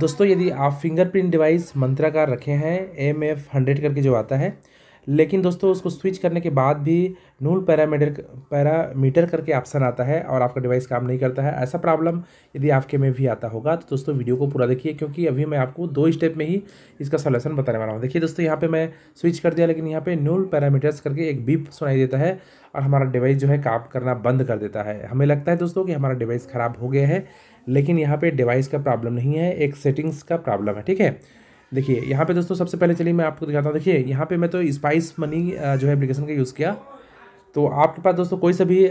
दोस्तों यदि आप फिंगरप्रिंट डिवाइस मंत्रा का रखे हैं एम एफ हंड्रेड करके जो आता है लेकिन दोस्तों उसको स्विच करने के बाद भी नूल पैरामीटर पैरामीटर करके ऑप्शन आता है और आपका डिवाइस काम नहीं करता है ऐसा प्रॉब्लम यदि आपके में भी आता होगा तो दोस्तों वीडियो को पूरा देखिए क्योंकि अभी मैं आपको दो स्टेप में ही इसका सोल्यूशन बताने वाला हूँ देखिए दोस्तों यहाँ पर मैं स्विच कर दिया लेकिन यहाँ पर नूल पैरामीटर्स करके एक बीप सुनाई देता है और हमारा डिवाइस जो है काम करना बंद कर देता है हमें लगता है दोस्तों कि हमारा डिवाइस ख़राब हो गया है लेकिन यहाँ पे डिवाइस का प्रॉब्लम नहीं है एक सेटिंग्स का प्रॉब्लम है ठीक है देखिए यहाँ पे दोस्तों सबसे पहले चलिए मैं आपको दिखाता हूँ देखिए यहाँ पे मैं तो स्पाइस मनी जो है एप्लीकेशन का यूज़ किया तो आपके पास दोस्तों कोई सा भी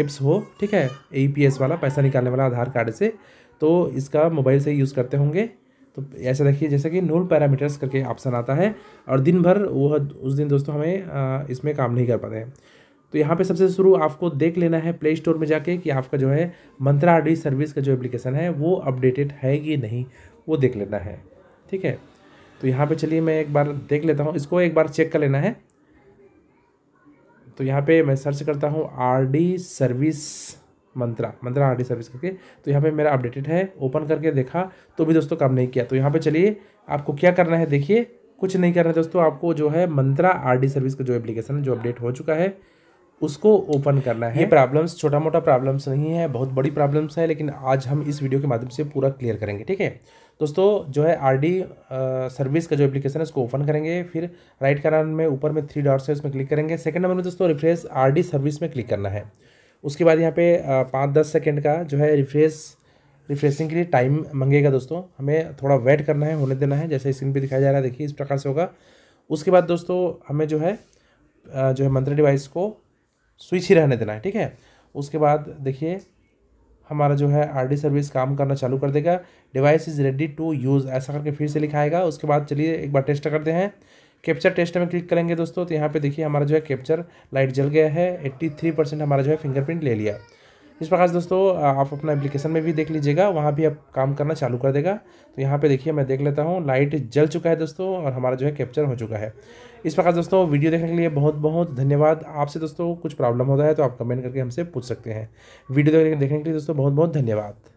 एप्स हो ठीक है ई वाला पैसा निकालने वाला आधार कार्ड से तो इसका मोबाइल से यूज़ करते होंगे तो ऐसा देखिए जैसे कि नोल पैरामीटर्स करके ऑप्शन आता है और दिन भर वह उस दिन दोस्तों हमें इसमें काम नहीं कर पाते हैं तो यहाँ पे सबसे शुरू आपको देख लेना है प्ले स्टोर में जाके कि आपका जो है मंत्रा आर सर्विस का जो एप्लीकेशन है वो अपडेटेड है कि नहीं वो देख लेना है ठीक है तो यहाँ पे चलिए मैं एक बार देख लेता हूँ इसको एक बार चेक कर लेना है तो यहाँ पे मैं सर्च करता हूँ R D service Mantra Mantra R D service करके तो यहाँ पे मेरा अपडेटेड है ओपन करके देखा तो भी दोस्तों काम नहीं किया तो यहाँ पे चलिए आपको क्या करना है देखिए कुछ नहीं करना है दोस्तों आपको जो है मंत्रा आर डी सर्विस का जो एप्लीकेशन जो अपडेट हो चुका है उसको ओपन करना है ये प्रॉब्लम्स छोटा मोटा प्रॉब्लम्स नहीं है बहुत बड़ी प्रॉब्लम्स है लेकिन आज हम इस वीडियो के माध्यम से पूरा क्लियर करेंगे ठीक है दोस्तों जो है आर डी सर्विस का जो एप्लीकेशन है उसको ओपन करेंगे फिर राइट कारण में ऊपर में थ्री डॉट्स है उसमें क्लिक करेंगे सेकंड नंबर में दोस्तों रिफ्रेश आर डी सर्विस में क्लिक करना है उसके बाद यहाँ पे पाँच दस सेकेंड का जो है रिफ्रेश रिफ्रेशिंग के लिए टाइम मंगेगा दोस्तों हमें थोड़ा वेट करना है होने देना है जैसे स्क्रीन पर दिखाया जा रहा है देखिए इस प्रकार से होगा उसके बाद दोस्तों हमें जो है जो है मंत्र डिवाइस को स्विच ही रहने देना है ठीक है उसके बाद देखिए हमारा जो है आरडी सर्विस काम करना चालू कर देगा device is ready to use ऐसा करके फिर से लिखाएगा उसके बाद चलिए एक बार टेस्ट करते हैं कैप्चर टेस्ट में क्लिक करेंगे दोस्तों तो यहाँ पे देखिए हमारा जो है कैप्चर लाइट जल गया है 83 परसेंट हमारा जो है फिंगरप्रिंट ले लिया इस प्रकार से दोस्तों आप अपना एप्लीकेशन में भी देख लीजिएगा वहाँ भी आप काम करना चालू कर देगा तो यहाँ पे देखिए मैं देख लेता हूँ लाइट जल चुका है दोस्तों और हमारा जो है कैप्चर हो चुका है इस प्रकार दोस्तों वीडियो देखने के लिए बहुत बहुत धन्यवाद आपसे दोस्तों कुछ प्रॉब्लम होता है तो आप कमेंट करके हमसे पूछ सकते हैं वीडियो देखने के लिए दोस्तों बहुत बहुत धन्यवाद